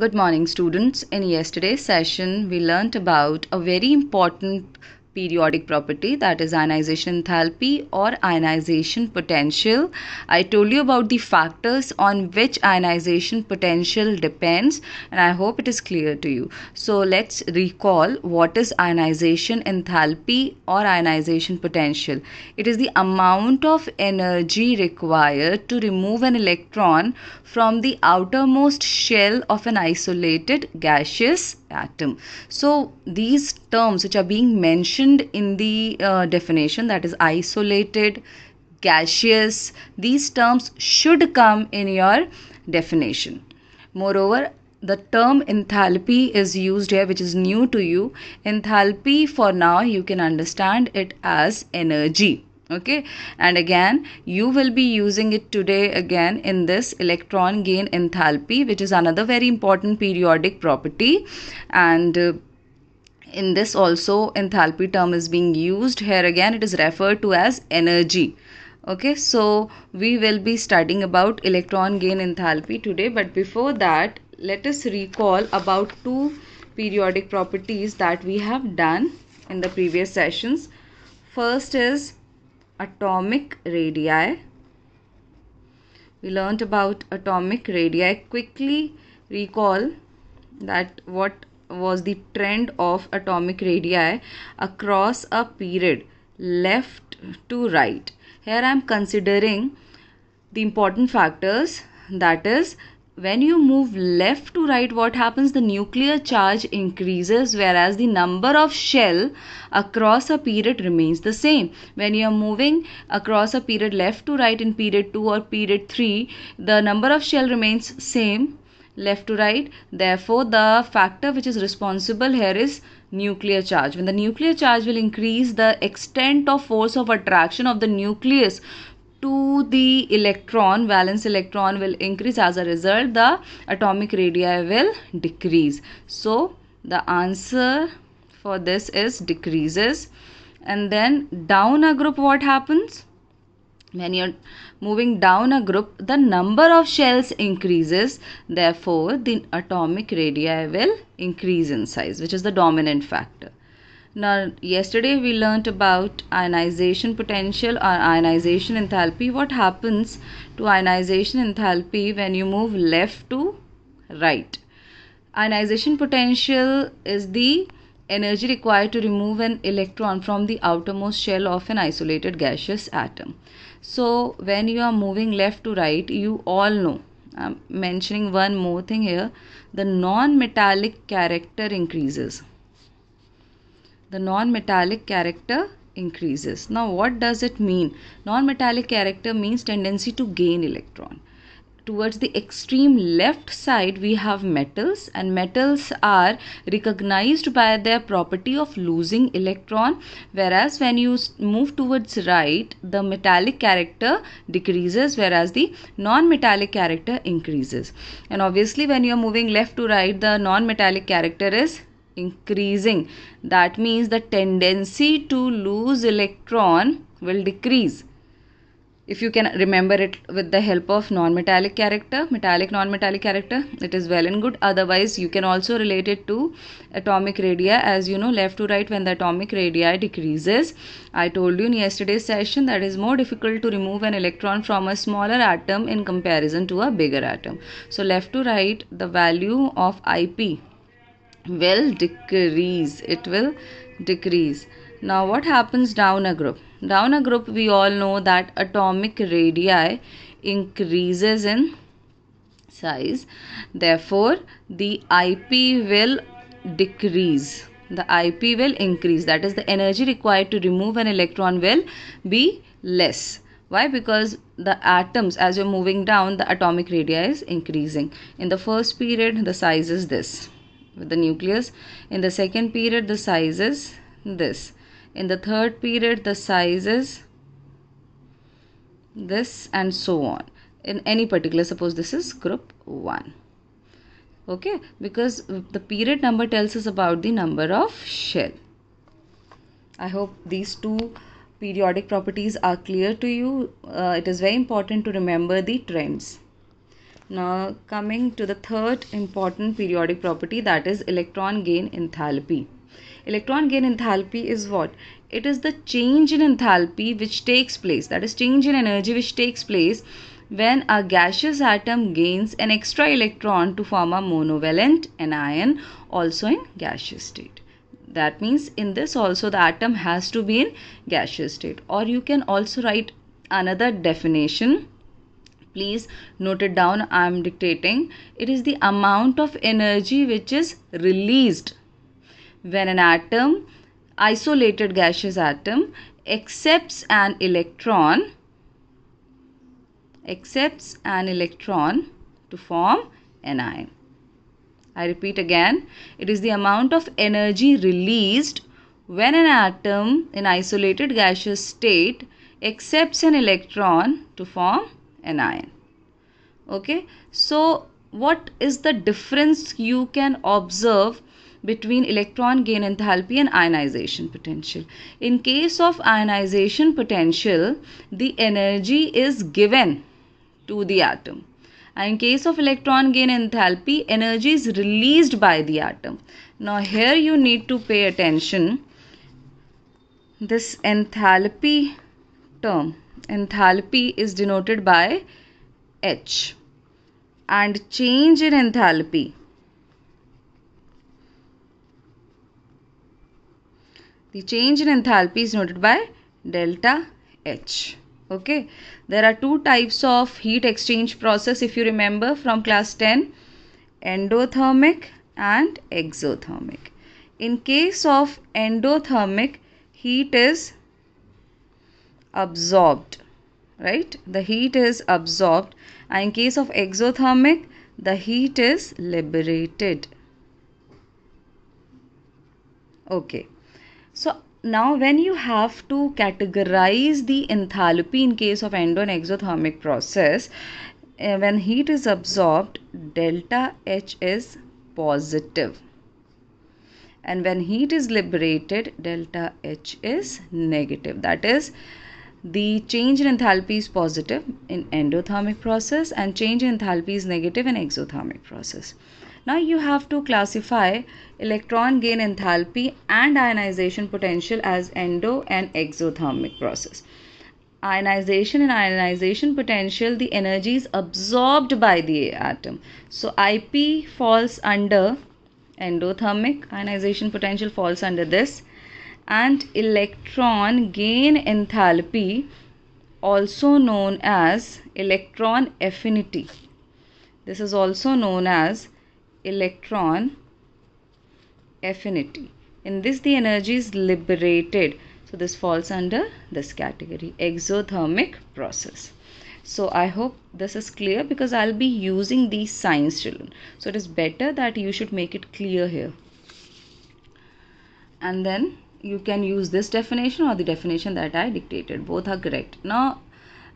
Good morning students. In yesterday's session we learnt about a very important periodic property that is ionization enthalpy or ionization potential. I told you about the factors on which ionization potential depends and I hope it is clear to you. So let's recall what is ionization enthalpy or ionization potential. It is the amount of energy required to remove an electron from the outermost shell of an isolated gaseous atom. So these terms which are being mentioned in the uh, definition that is isolated, gaseous, these terms should come in your definition. Moreover, the term enthalpy is used here which is new to you. Enthalpy for now you can understand it as energy okay and again you will be using it today again in this electron gain enthalpy which is another very important periodic property and uh, in this also enthalpy term is being used here again it is referred to as energy okay so we will be studying about electron gain enthalpy today but before that let us recall about two periodic properties that we have done in the previous sessions first is atomic radii. We learnt about atomic radii. Quickly recall that what was the trend of atomic radii across a period left to right. Here I am considering the important factors that is when you move left to right what happens the nuclear charge increases whereas the number of shell across a period remains the same when you are moving across a period left to right in period 2 or period 3 the number of shell remains same left to right therefore the factor which is responsible here is nuclear charge when the nuclear charge will increase the extent of force of attraction of the nucleus to the electron valence electron will increase as a result the atomic radii will decrease so the answer for this is decreases and then down a group what happens when you're moving down a group the number of shells increases therefore the atomic radii will increase in size which is the dominant factor now, yesterday we learnt about ionization potential or ionization enthalpy. What happens to ionization enthalpy when you move left to right? Ionization potential is the energy required to remove an electron from the outermost shell of an isolated gaseous atom. So, when you are moving left to right, you all know I'm mentioning one more thing here the non metallic character increases the non-metallic character increases. Now what does it mean? Non-metallic character means tendency to gain electron. Towards the extreme left side we have metals and metals are recognized by their property of losing electron whereas when you move towards right the metallic character decreases whereas the non-metallic character increases and obviously when you are moving left to right the non-metallic character is increasing that means the tendency to lose electron will decrease if you can remember it with the help of non-metallic character metallic non-metallic character it is well and good otherwise you can also relate it to atomic radii as you know left to right when the atomic radii decreases i told you in yesterday's session that is more difficult to remove an electron from a smaller atom in comparison to a bigger atom so left to right the value of ip will decrease it will decrease now what happens down a group down a group we all know that atomic radii increases in size therefore the ip will decrease the ip will increase that is the energy required to remove an electron will be less why because the atoms as you're moving down the atomic radii is increasing in the first period the size is this with the nucleus. In the second period, the size is this. In the third period, the size is this and so on. In any particular, suppose this is group 1. Okay, because the period number tells us about the number of shell. I hope these two periodic properties are clear to you. Uh, it is very important to remember the trends. Now coming to the third important periodic property that is electron gain enthalpy. Electron gain enthalpy is what? It is the change in enthalpy which takes place that is change in energy which takes place when a gaseous atom gains an extra electron to form a monovalent anion also in gaseous state that means in this also the atom has to be in gaseous state or you can also write another definition please note it down i am dictating it is the amount of energy which is released when an atom isolated gaseous atom accepts an electron accepts an electron to form an ion i repeat again it is the amount of energy released when an atom in isolated gaseous state accepts an electron to form anion okay so what is the difference you can observe between electron gain enthalpy and ionization potential in case of ionization potential the energy is given to the atom and in case of electron gain enthalpy energy is released by the atom now here you need to pay attention this enthalpy term enthalpy is denoted by H and change in enthalpy the change in enthalpy is noted by delta H okay there are two types of heat exchange process if you remember from class 10 endothermic and exothermic in case of endothermic heat is absorbed right the heat is absorbed and in case of exothermic the heat is liberated okay so now when you have to categorize the enthalpy in case of endo and exothermic process eh, when heat is absorbed delta H is positive and when heat is liberated delta H is negative that is the change in enthalpy is positive in endothermic process and change in enthalpy is negative in exothermic process. Now you have to classify electron gain enthalpy and ionization potential as endo and exothermic process. Ionization and ionization potential, the energy is absorbed by the atom. So IP falls under endothermic, ionization potential falls under this and electron gain enthalpy also known as electron affinity this is also known as electron affinity in this the energy is liberated so this falls under this category exothermic process so i hope this is clear because i'll be using these signs children so it is better that you should make it clear here and then you can use this definition or the definition that I dictated both are correct now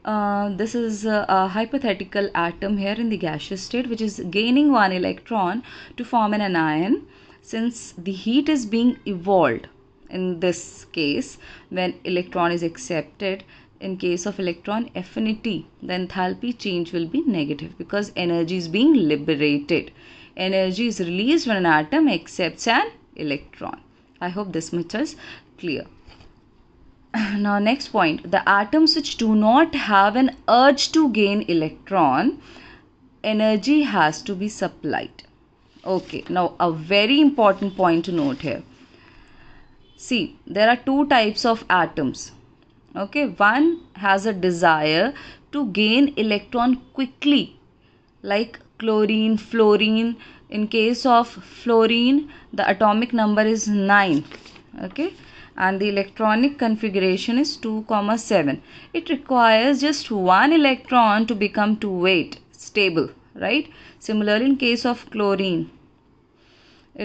uh, this is a, a, hypothetical atom here in the gaseous state which is gaining one electron to form an anion since the heat is being evolved in this case when electron is accepted in case of electron affinity the enthalpy change will be negative because energy is being liberated energy is released when an atom accepts an electron i hope this much is clear now next point the atoms which do not have an urge to gain electron energy has to be supplied okay now a very important point to note here see there are two types of atoms okay one has a desire to gain electron quickly like chlorine fluorine in case of fluorine the atomic number is 9 okay and the electronic configuration is 2 comma 7 it requires just one electron to become two weight stable right similarly in case of chlorine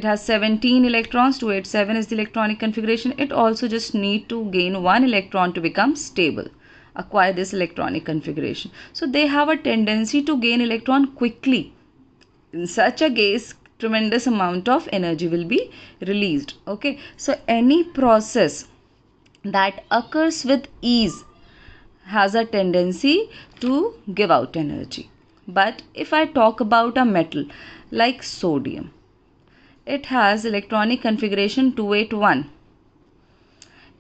it has 17 electrons 287 is the electronic configuration it also just need to gain one electron to become stable acquire this electronic configuration so they have a tendency to gain electron quickly in such a case tremendous amount of energy will be released okay so any process that occurs with ease has a tendency to give out energy but if i talk about a metal like sodium it has electronic configuration 281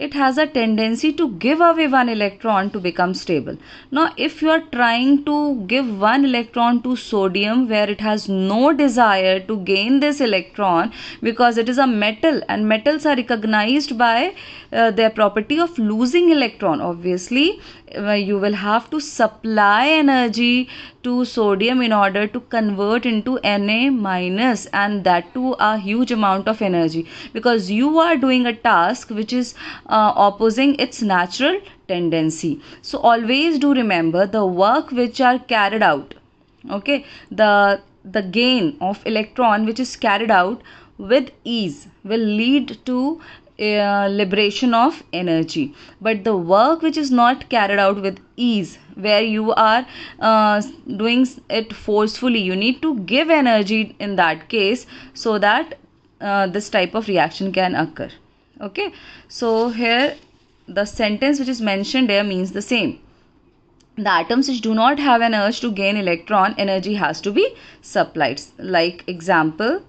it has a tendency to give away one electron to become stable now if you are trying to give one electron to sodium where it has no desire to gain this electron because it is a metal and metals are recognized by uh, their property of losing electron obviously uh, you will have to supply energy to sodium in order to convert into Na minus and that to a huge amount of energy because you are doing a task which is uh, opposing its natural tendency. So always do remember the work which are carried out. Okay, the the gain of electron which is carried out with ease will lead to uh, liberation of energy but the work which is not carried out with ease where you are uh, doing it forcefully you need to give energy in that case so that uh, this type of reaction can occur okay so here the sentence which is mentioned here means the same the atoms which do not have an urge to gain electron energy has to be supplied like example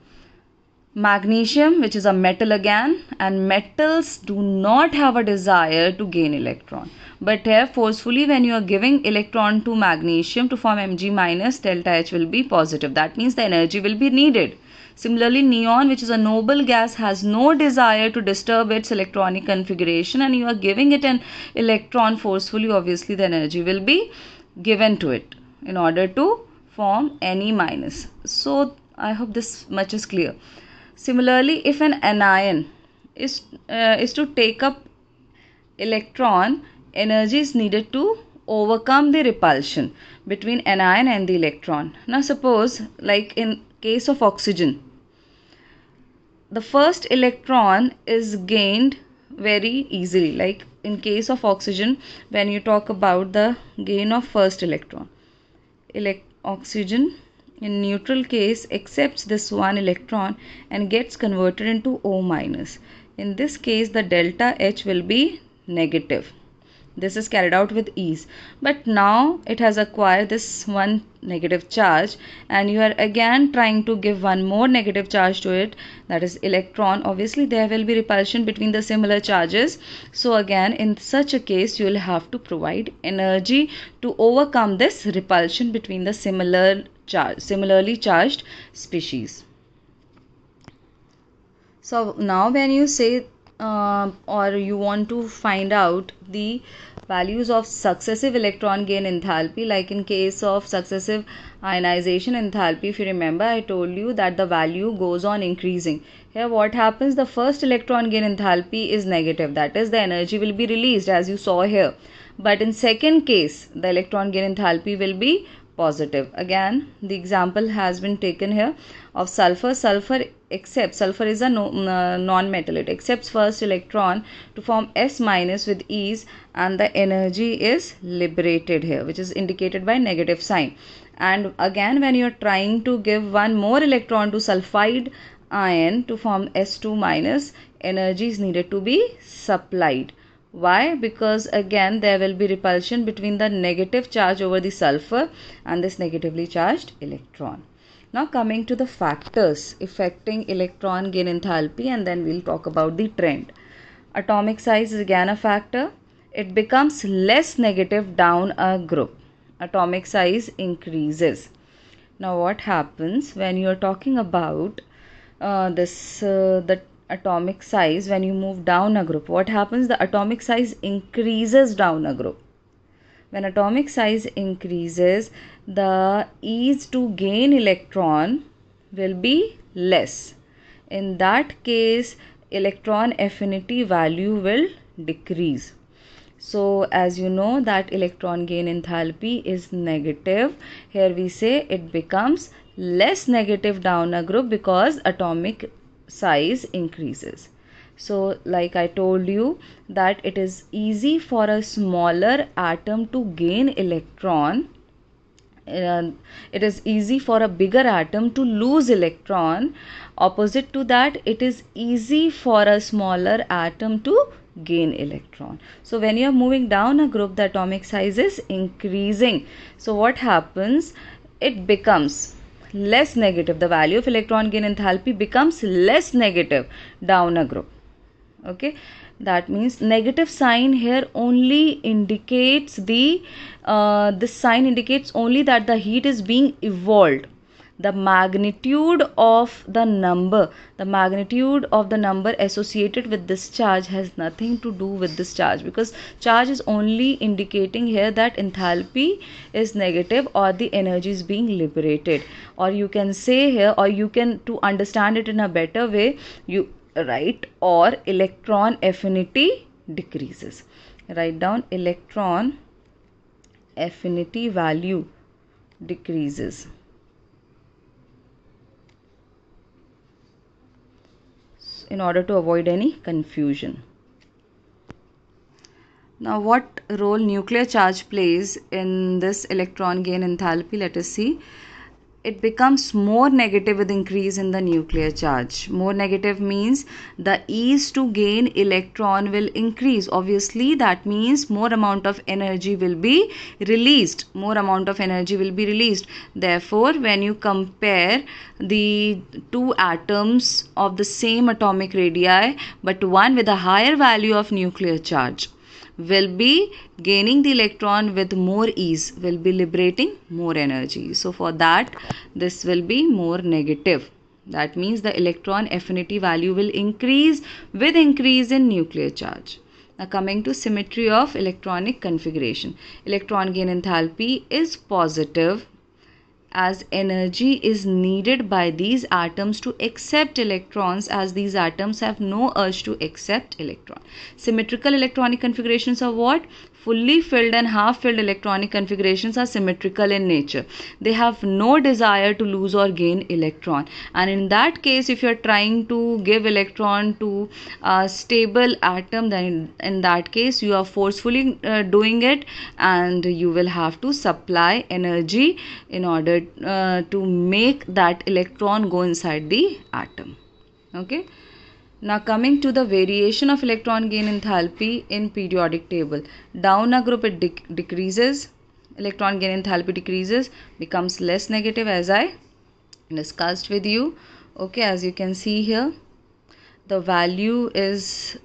magnesium which is a metal again and metals do not have a desire to gain electron but here forcefully when you are giving electron to magnesium to form mg minus delta h will be positive that means the energy will be needed Similarly, neon, which is a noble gas, has no desire to disturb its electronic configuration and you are giving it an electron forcefully, obviously the energy will be given to it in order to form any minus. So, I hope this much is clear. Similarly, if an anion is, uh, is to take up electron, energy is needed to overcome the repulsion between anion and the electron. Now suppose like in case of oxygen the first electron is gained very easily like in case of oxygen when you talk about the gain of first electron Elect oxygen in neutral case accepts this one electron and gets converted into O minus in this case the delta H will be negative this is carried out with ease. But now it has acquired this one negative charge and you are again trying to give one more negative charge to it that is electron. Obviously there will be repulsion between the similar charges. So again in such a case you will have to provide energy to overcome this repulsion between the similar char similarly charged species. So now when you say uh, or you want to find out the values of successive electron gain enthalpy like in case of successive ionization enthalpy if you remember I told you that the value goes on increasing here what happens the first electron gain enthalpy is negative that is the energy will be released as you saw here but in second case the electron gain enthalpy will be positive again the example has been taken here of sulfur sulfur accepts sulfur is a no, uh, non-metal it accepts first electron to form s minus with ease and the energy is liberated here which is indicated by negative sign and again when you're trying to give one more electron to sulfide ion to form s2 minus energy is needed to be supplied why? Because again there will be repulsion between the negative charge over the sulfur and this negatively charged electron. Now coming to the factors affecting electron gain enthalpy and then we'll talk about the trend. Atomic size is again a factor. It becomes less negative down a group. Atomic size increases. Now what happens when you're talking about uh, this uh, the atomic size when you move down a group what happens the atomic size increases down a group when atomic size increases the ease to gain electron will be less in that case electron affinity value will decrease so as you know that electron gain enthalpy is negative here we say it becomes less negative down a group because atomic size increases so like i told you that it is easy for a smaller atom to gain electron uh, it is easy for a bigger atom to lose electron opposite to that it is easy for a smaller atom to gain electron so when you are moving down a group the atomic size is increasing so what happens it becomes less negative the value of electron gain enthalpy becomes less negative down a group okay that means negative sign here only indicates the uh, this sign indicates only that the heat is being evolved the magnitude of the number the magnitude of the number associated with this charge has nothing to do with this charge because charge is only indicating here that enthalpy is negative or the energy is being liberated or you can say here or you can to understand it in a better way you write or electron affinity decreases write down electron affinity value decreases in order to avoid any confusion. Now what role nuclear charge plays in this electron gain enthalpy let us see it becomes more negative with increase in the nuclear charge more negative means the ease to gain electron will increase obviously that means more amount of energy will be released more amount of energy will be released therefore when you compare the two atoms of the same atomic radii but one with a higher value of nuclear charge will be gaining the electron with more ease will be liberating more energy so for that this will be more negative that means the electron affinity value will increase with increase in nuclear charge now coming to symmetry of electronic configuration electron gain enthalpy is positive as energy is needed by these atoms to accept electrons as these atoms have no urge to accept electron. Symmetrical electronic configurations are what? fully filled and half filled electronic configurations are symmetrical in nature. They have no desire to lose or gain electron. And in that case, if you are trying to give electron to a stable atom, then in that case, you are forcefully uh, doing it and you will have to supply energy in order uh, to make that electron go inside the atom. Okay. Now coming to the variation of electron gain enthalpy in periodic table. Down a group it de decreases, electron gain enthalpy decreases, becomes less negative as I discussed with you. Okay, as you can see here, the value is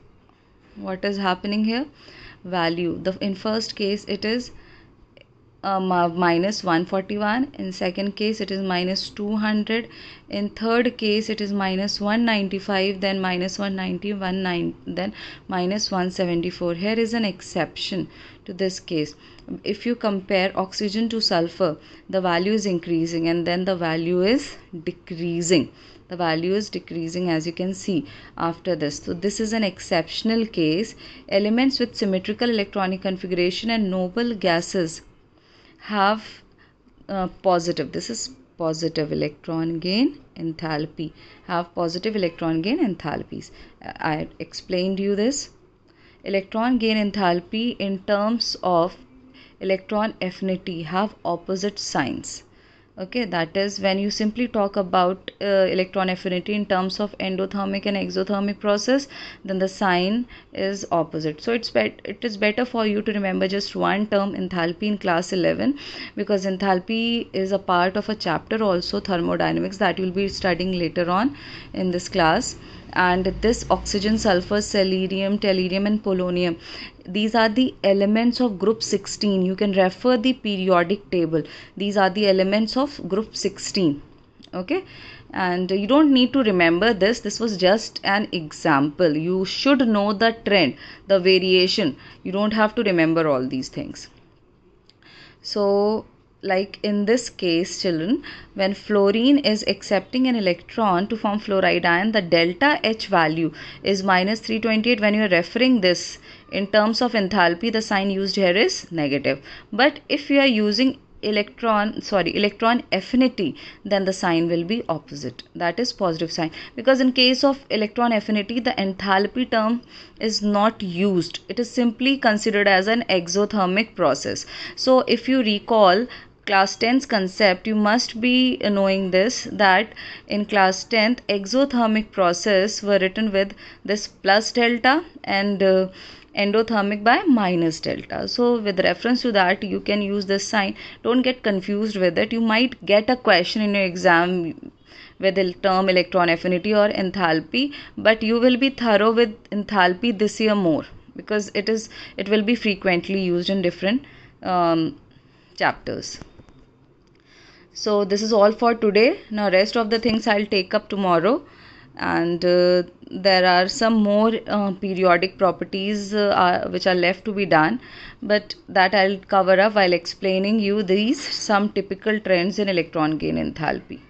what is happening here? Value. The in first case it is uh, minus 141 in second case it is minus 200 in third case it is minus 195 then minus minus one then minus 174 here is an exception to this case if you compare oxygen to sulfur the value is increasing and then the value is decreasing the value is decreasing as you can see after this so this is an exceptional case elements with symmetrical electronic configuration and noble gases have uh, positive this is positive electron gain enthalpy have positive electron gain enthalpies i explained you this electron gain enthalpy in terms of electron affinity have opposite signs okay that is when you simply talk about uh, electron affinity in terms of endothermic and exothermic process then the sign is opposite so it's bet it is better for you to remember just one term enthalpy in class 11 because enthalpy is a part of a chapter also thermodynamics that you'll be studying later on in this class and this oxygen sulfur selenium tellurium and polonium these are the elements of group 16 you can refer the periodic table these are the elements of group 16 okay and you don't need to remember this this was just an example you should know the trend the variation you don't have to remember all these things so like in this case children when fluorine is accepting an electron to form fluoride ion the delta H value is minus 328 when you are referring this in terms of enthalpy the sign used here is negative but if you are using electron sorry electron affinity then the sign will be opposite that is positive sign because in case of electron affinity the enthalpy term is not used it is simply considered as an exothermic process so if you recall class 10's concept you must be knowing this that in class 10th exothermic process were written with this plus delta and uh, endothermic by minus delta so with reference to that you can use this sign don't get confused with it you might get a question in your exam with the term electron affinity or enthalpy but you will be thorough with enthalpy this year more because it is it will be frequently used in different um, chapters so this is all for today now rest of the things i'll take up tomorrow and uh, there are some more uh, periodic properties uh, which are left to be done but that i'll cover up while explaining you these some typical trends in electron gain enthalpy